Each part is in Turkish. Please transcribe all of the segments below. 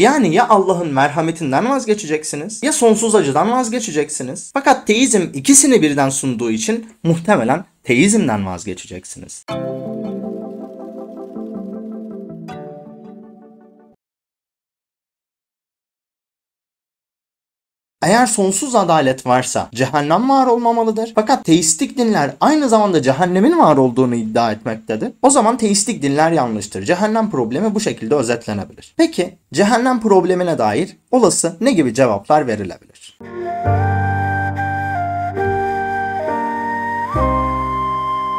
Yani ya Allah'ın merhametinden vazgeçeceksiniz ya sonsuz acıdan vazgeçeceksiniz. Fakat teizm ikisini birden sunduğu için muhtemelen teizmden vazgeçeceksiniz. Eğer sonsuz adalet varsa cehennem var olmamalıdır. Fakat teistik dinler aynı zamanda cehennemin var olduğunu iddia etmektedir. O zaman teistik dinler yanlıştır. Cehennem problemi bu şekilde özetlenebilir. Peki cehennem problemine dair olası ne gibi cevaplar verilebilir? Müzik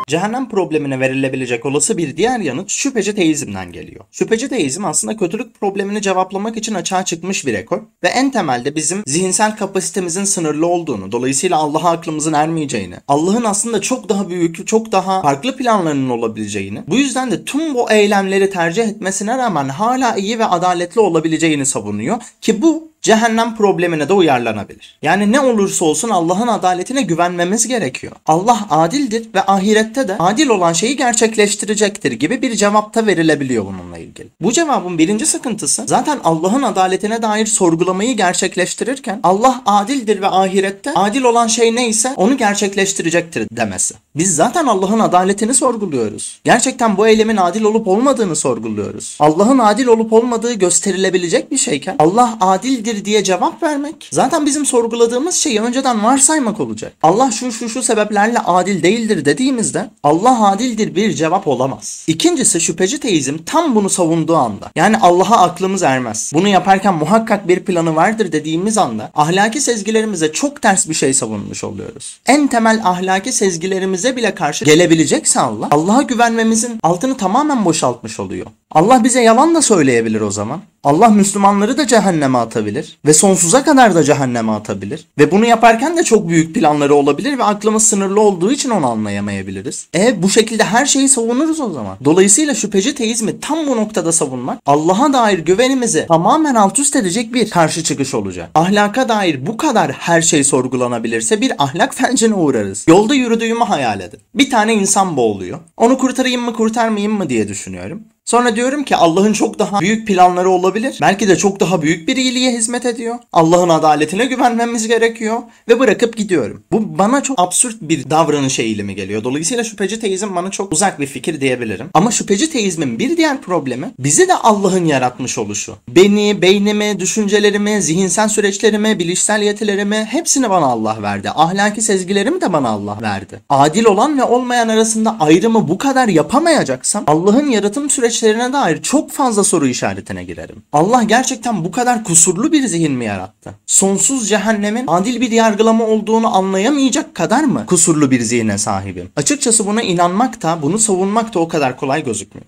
Cehennem problemine verilebilecek olası bir diğer yanıt şüpheci teizmden geliyor. Şüpheci teizm aslında kötülük problemini cevaplamak için açığa çıkmış bir ekol ve en temelde bizim zihinsel kapasitemizin sınırlı olduğunu, dolayısıyla Allah'a aklımızın ermeyeceğini, Allah'ın aslında çok daha büyük, çok daha farklı planlarının olabileceğini, bu yüzden de tüm bu eylemleri tercih etmesine rağmen hala iyi ve adaletli olabileceğini savunuyor ki bu cehennem problemine de uyarlanabilir. Yani ne olursa olsun Allah'ın adaletine güvenmemiz gerekiyor. Allah adildir ve ahirette de adil olan şeyi gerçekleştirecektir gibi bir cevapta verilebiliyor bununla ilgili. Bu cevabın birinci sıkıntısı zaten Allah'ın adaletine dair sorgulamayı gerçekleştirirken Allah adildir ve ahirette adil olan şey neyse onu gerçekleştirecektir demesi. Biz zaten Allah'ın adaletini sorguluyoruz. Gerçekten bu eylemin adil olup olmadığını sorguluyoruz. Allah'ın adil olup olmadığı gösterilebilecek bir şeyken Allah adildir nedir diye cevap vermek zaten bizim sorguladığımız şeyi önceden varsaymak olacak. Allah şu şu şu sebeplerle adil değildir dediğimizde Allah adildir bir cevap olamaz. İkincisi şüpheci teizm tam bunu savunduğu anda yani Allah'a aklımız ermez. Bunu yaparken muhakkak bir planı vardır dediğimiz anda ahlaki sezgilerimize çok ters bir şey savunmuş oluyoruz. En temel ahlaki sezgilerimize bile karşı gelebilecekse Allah Allah'a güvenmemizin altını tamamen boşaltmış oluyor. Allah bize yalan da söyleyebilir o zaman. Allah Müslümanları da cehenneme atabilir ve sonsuza kadar da cehenneme atabilir. Ve bunu yaparken de çok büyük planları olabilir ve aklımız sınırlı olduğu için onu anlayamayabiliriz. E bu şekilde her şeyi savunuruz o zaman. Dolayısıyla şüpheci teizmi tam bu noktada savunmak Allah'a dair güvenimizi tamamen alt üst edecek bir karşı çıkış olacak. Ahlaka dair bu kadar her şey sorgulanabilirse bir ahlak fencine uğrarız. Yolda yürüdüğümü hayal edin. Bir tane insan boğuluyor. Onu kurtarayım mı kurtarmayayım mı diye düşünüyorum. Sonra diyorum ki Allah'ın çok daha büyük planları olabilir. Belki de çok daha büyük bir iyiliğe hizmet ediyor. Allah'ın adaletine güvenmemiz gerekiyor ve bırakıp gidiyorum. Bu bana çok absürt bir davranış eğilimi geliyor. Dolayısıyla şüpheci teizm bana çok uzak bir fikir diyebilirim. Ama şüpheci teizmin bir diğer problemi bizi de Allah'ın yaratmış oluşu. Beni, beynimi, düşüncelerimi, zihinsel süreçlerimi, bilişsel yetilerimi hepsini bana Allah verdi. Ahlaki sezgilerimi de bana Allah verdi. Adil olan ve olmayan arasında ayrımı bu kadar yapamayacaksam Allah'ın yaratım süreç işlerine dair çok fazla soru işaretine girerim. Allah gerçekten bu kadar kusurlu bir zihin mi yarattı? Sonsuz cehennemin adil bir yargılama olduğunu anlayamayacak kadar mı kusurlu bir zihne sahibim? Açıkçası buna inanmak da, bunu savunmak da o kadar kolay gözükmüyor.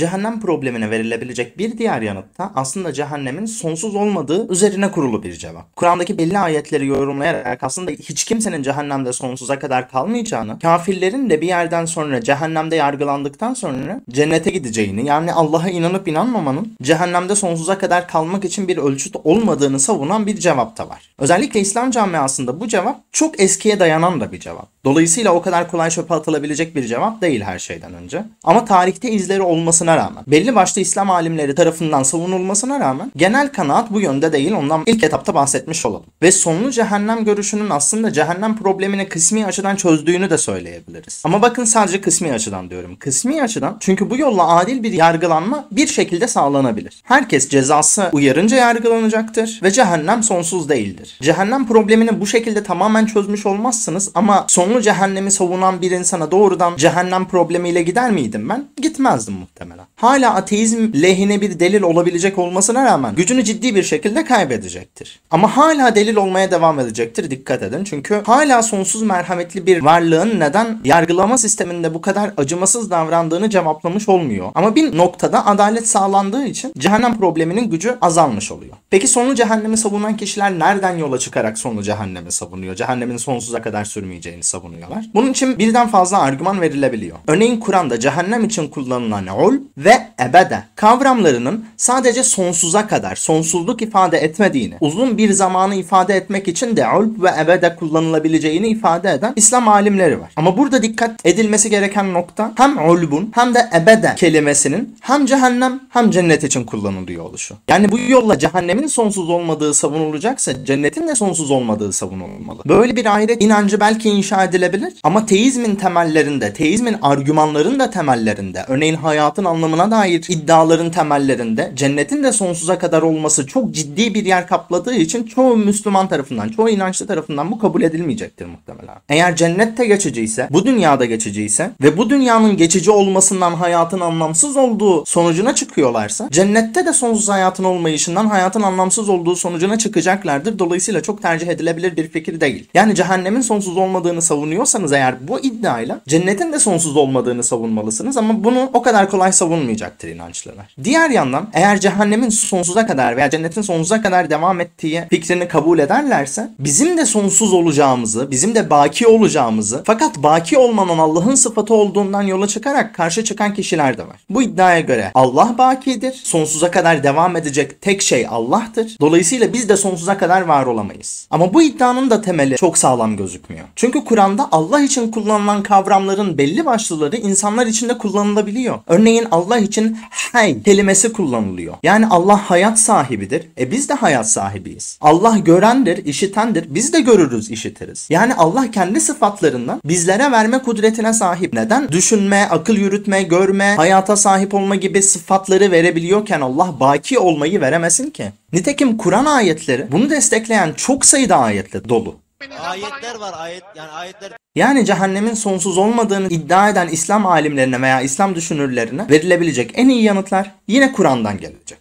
cehennem problemine verilebilecek bir diğer yanıt da aslında cehennemin sonsuz olmadığı üzerine kurulu bir cevap. Kur'an'daki belli ayetleri yorumlayarak aslında hiç kimsenin cehennemde sonsuza kadar kalmayacağını, kafirlerin de bir yerden sonra cehennemde yargılandıktan sonra cennete gideceğini yani Allah'a inanıp inanmamanın cehennemde sonsuza kadar kalmak için bir ölçüt olmadığını savunan bir cevap da var. Özellikle İslam camiasında bu cevap çok eskiye dayanan da bir cevap. Dolayısıyla o kadar kolay çöpe atılabilecek bir cevap değil her şeyden önce. Ama tarihte izleri olmasına olmasına rağmen, belli başta İslam alimleri tarafından savunulmasına rağmen genel kanaat bu yönde değil ondan ilk etapta bahsetmiş olalım. Ve sonlu cehennem görüşünün aslında cehennem problemini kısmi açıdan çözdüğünü de söyleyebiliriz. Ama bakın sadece kısmi açıdan diyorum. Kısmi açıdan çünkü bu yolla adil bir yargılanma bir şekilde sağlanabilir. Herkes cezası uyarınca yargılanacaktır ve cehennem sonsuz değildir. Cehennem problemini bu şekilde tamamen çözmüş olmazsınız ama sonlu cehennemi savunan bir insana doğrudan cehennem problemiyle gider miydim ben? Gitmezdim muhtemelen mesela. Hala ateizm lehine bir delil olabilecek olmasına rağmen gücünü ciddi bir şekilde kaybedecektir. Ama hala delil olmaya devam edecektir dikkat edin. Çünkü hala sonsuz merhametli bir varlığın neden yargılama sisteminde bu kadar acımasız davrandığını cevaplamış olmuyor. Ama bir noktada adalet sağlandığı için cehennem probleminin gücü azalmış oluyor. Peki sonu cehennemi savunan kişiler nereden yola çıkarak sonu cehennemi savunuyor? Cehennemin sonsuza kadar sürmeyeceğini savunuyorlar. Bunun için birden fazla argüman verilebiliyor. Örneğin Kur'an'da cehennem için kullanılan ul ve ebede kavramlarının sadece sonsuza kadar sonsuzluk ifade etmediğini, uzun bir zamanı ifade etmek için de ulb ve ebede kullanılabileceğini ifade eden İslam alimleri var. Ama burada dikkat edilmesi gereken nokta hem ulbun hem de ebede kelimesinin hem cehennem hem cennet için kullanılıyor oluşu. Yani bu yolla cehennemin sonsuz olmadığı savunulacaksa cennetin de sonsuz olmadığı savunulmalı. Böyle bir ahiret inancı belki inşa edilebilir ama teizmin temellerinde, teizmin argümanlarının da temellerinde, örneğin hayatın anlamına dair iddiaların temellerinde cennetin de sonsuza kadar olması çok ciddi bir yer kapladığı için çoğu Müslüman tarafından, çoğu inançlı tarafından bu kabul edilmeyecektir muhtemelen. Eğer cennette geçiciyse, bu dünyada geçiciyse ve bu dünyanın geçici olmasından hayatın anlamsız olduğu sonucuna çıkıyorlarsa cennette de sonsuz hayatın olmayışından hayatın anlamsız olduğu sonucuna çıkacaklardır. Dolayısıyla çok tercih edilebilir bir fikir değil. Yani cehennemin sonsuz olmadığını savunuyorsanız eğer bu iddiayla cennetin de sonsuz olmadığını savunmalısınız ama bunu o kadar kolay savunmayacaktır inançlılar. Diğer yandan eğer cehennemin sonsuza kadar veya cennetin sonsuza kadar devam ettiği fikrini kabul ederlerse bizim de sonsuz olacağımızı, bizim de baki olacağımızı fakat baki olmanın Allah'ın sıfatı olduğundan yola çıkarak karşı çıkan kişiler de var. Bu iddiaya göre Allah bakidir, sonsuza kadar devam edecek tek şey Allah'tır. Dolayısıyla biz de sonsuza kadar var olamayız. Ama bu iddianın da temeli çok sağlam gözükmüyor. Çünkü Kur'an'da Allah için kullanılan kavramların belli başlıları insanlar için de kullanılabiliyor. Örneğin Allah için hay kelimesi kullanılıyor. Yani Allah hayat sahibidir. E biz de hayat sahibiyiz. Allah görendir, işitendir. Biz de görürüz, işitiriz. Yani Allah kendi sıfatlarından bizlere verme kudretine sahip. Neden? Düşünme, akıl yürütme, görme, hayata sahip olma gibi sıfatları verebiliyorken Allah baki olmayı veremesin ki. Nitekim Kur'an ayetleri bunu destekleyen çok sayıda ayetle dolu. Ayetler var ayet yani ayetler yani cehennemin sonsuz olmadığını iddia eden İslam alimlerine veya İslam düşünürlerine verilebilecek en iyi yanıtlar yine Kur'an'dan gelecek.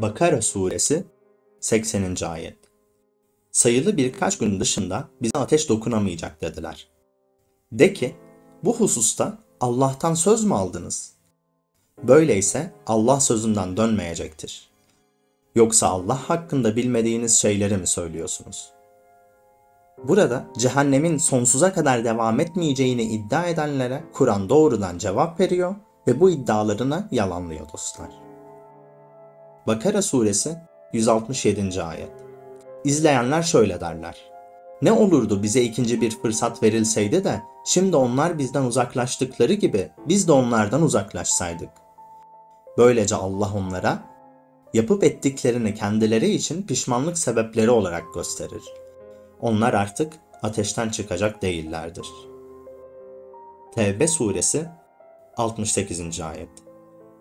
Bakara suresi 80. ayet. Sayılı birkaç gün dışında bize ateş dokunamayacak dediler. De ki bu hususta Allah'tan söz mü aldınız? Böyleyse Allah sözünden dönmeyecektir. Yoksa Allah hakkında bilmediğiniz şeyleri mi söylüyorsunuz?'' Burada cehennemin sonsuza kadar devam etmeyeceğini iddia edenlere Kur'an doğrudan cevap veriyor ve bu iddialarını yalanlıyor dostlar. Bakara suresi 167. ayet. İzleyenler şöyle derler. Ne olurdu bize ikinci bir fırsat verilseydi de şimdi onlar bizden uzaklaştıkları gibi biz de onlardan uzaklaşsaydık. Böylece Allah onlara yapıp ettiklerini kendileri için pişmanlık sebepleri olarak gösterir onlar artık ateşten çıkacak değillerdir. Tevbe suresi 68. ayet.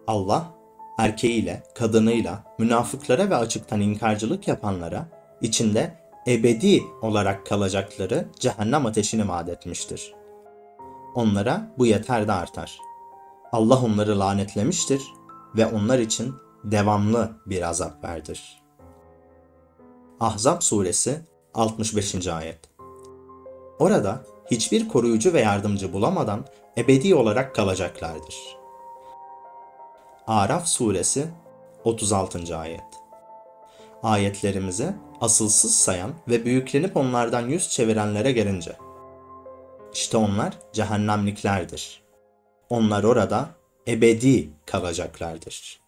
Allah erkeğiyle, kadınıyla, münafıklara ve açıktan inkarcılık yapanlara içinde ebedi olarak kalacakları cehennem ateşini vaat etmiştir. Onlara bu yeter de artar. Allah onları lanetlemiştir ve onlar için devamlı bir azap verdir. Ahzab suresi 65. ayet. Orada hiçbir koruyucu ve yardımcı bulamadan ebedi olarak kalacaklardır. Araf suresi 36. ayet. Ayetlerimizi asılsız sayan ve büyüklenip onlardan yüz çevirenlere gelince. İşte onlar cehennemliklerdir. Onlar orada ebedi kalacaklardır.''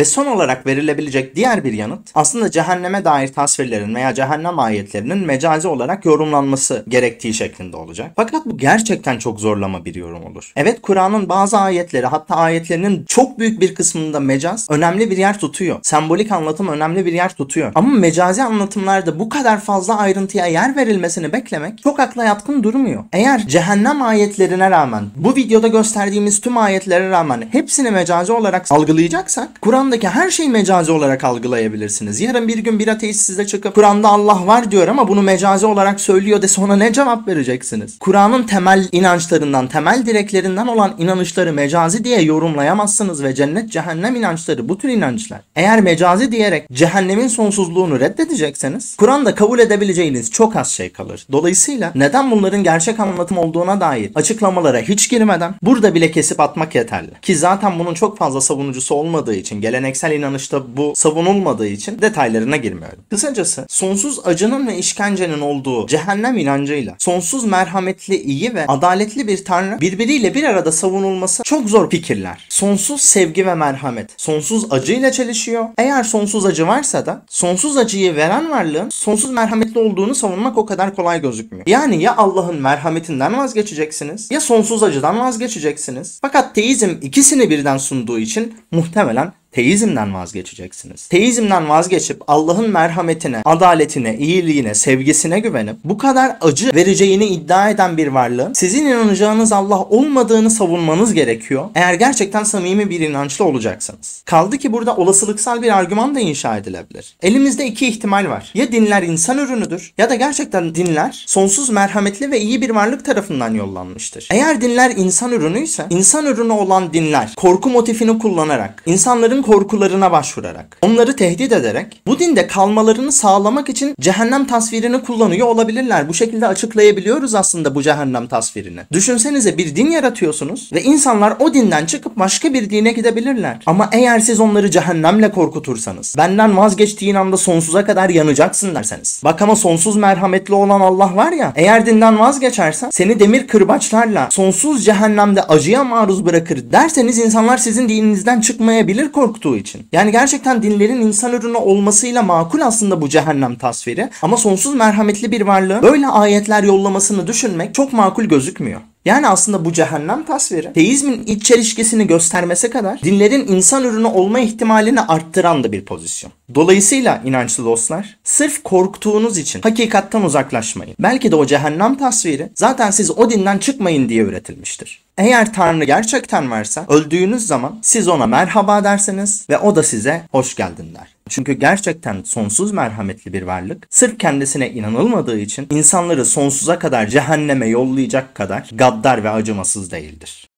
Ve son olarak verilebilecek diğer bir yanıt aslında cehenneme dair tasvirlerin veya cehennem ayetlerinin mecazi olarak yorumlanması gerektiği şeklinde olacak. Fakat bu gerçekten çok zorlama bir yorum olur. Evet Kur'an'ın bazı ayetleri hatta ayetlerinin çok büyük bir kısmında mecaz önemli bir yer tutuyor. Sembolik anlatım önemli bir yer tutuyor. Ama mecazi anlatımlarda bu kadar fazla ayrıntıya yer verilmesini beklemek çok akla yatkın durmuyor. Eğer cehennem ayetlerine rağmen bu videoda gösterdiğimiz tüm ayetlere rağmen hepsini mecazi olarak algılayacaksak Kur'an Kur'an'daki her şeyi mecazi olarak algılayabilirsiniz. Yarın bir gün bir ateist size çıkıp Kur'an'da Allah var diyor ama bunu mecazi olarak söylüyor de sonra ne cevap vereceksiniz? Kur'an'ın temel inançlarından, temel direklerinden olan inanışları mecazi diye yorumlayamazsınız ve cennet cehennem inançları bu tür inançlar. Eğer mecazi diyerek cehennemin sonsuzluğunu reddedecekseniz Kur'an'da kabul edebileceğiniz çok az şey kalır. Dolayısıyla neden bunların gerçek anlatım olduğuna dair açıklamalara hiç girmeden burada bile kesip atmak yeterli. Ki zaten bunun çok fazla savunucusu olmadığı için geleneksel inanışta bu savunulmadığı için detaylarına girmiyorum. Kısacası sonsuz acının ve işkencenin olduğu cehennem inancıyla sonsuz merhametli, iyi ve adaletli bir tanrı birbiriyle bir arada savunulması çok zor fikirler. Sonsuz sevgi ve merhamet sonsuz acıyla çelişiyor. Eğer sonsuz acı varsa da sonsuz acıyı veren varlığın sonsuz merhametli olduğunu savunmak o kadar kolay gözükmüyor. Yani ya Allah'ın merhametinden vazgeçeceksiniz ya sonsuz acıdan vazgeçeceksiniz. Fakat teizm ikisini birden sunduğu için muhtemelen Teizmden vazgeçeceksiniz. Teizmden vazgeçip Allah'ın merhametine, adaletine, iyiliğine, sevgisine güvenip bu kadar acı vereceğini iddia eden bir varlığın sizin inanacağınız Allah olmadığını savunmanız gerekiyor. Eğer gerçekten samimi bir inançlı olacaksanız. Kaldı ki burada olasılıksal bir argüman da inşa edilebilir. Elimizde iki ihtimal var. Ya dinler insan ürünüdür ya da gerçekten dinler sonsuz merhametli ve iyi bir varlık tarafından yollanmıştır. Eğer dinler insan ürünüyse insan ürünü olan dinler korku motifini kullanarak insanların onların korkularına başvurarak, onları tehdit ederek bu dinde kalmalarını sağlamak için cehennem tasvirini kullanıyor olabilirler. Bu şekilde açıklayabiliyoruz aslında bu cehennem tasvirini. Düşünsenize bir din yaratıyorsunuz ve insanlar o dinden çıkıp başka bir dine gidebilirler. Ama eğer siz onları cehennemle korkutursanız, benden vazgeçtiğin anda sonsuza kadar yanacaksın derseniz. Bak ama sonsuz merhametli olan Allah var ya, eğer dinden vazgeçersen seni demir kırbaçlarla sonsuz cehennemde acıya maruz bırakır derseniz insanlar sizin dininizden çıkmayabilir korkuyorlar korktuğu için. Yani gerçekten dinlerin insan ürünü olmasıyla makul aslında bu cehennem tasviri ama sonsuz merhametli bir varlığı böyle ayetler yollamasını düşünmek çok makul gözükmüyor. Yani aslında bu cehennem tasviri teizmin iç çelişkisini göstermese kadar dinlerin insan ürünü olma ihtimalini arttıran da bir pozisyon. Dolayısıyla inançlı dostlar sırf korktuğunuz için hakikatten uzaklaşmayın. Belki de o cehennem tasviri zaten siz o dinden çıkmayın diye üretilmiştir. Eğer Tanrı gerçekten varsa öldüğünüz zaman siz ona merhaba dersiniz ve o da size hoş geldin der. Çünkü gerçekten sonsuz merhametli bir varlık. Sırf kendisine inanılmadığı için insanları sonsuza kadar cehenneme yollayacak kadar gaddar ve acımasız değildir.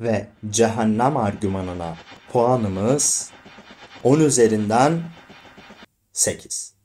Ve cehennem argümanına puanımız 10 üzerinden 8.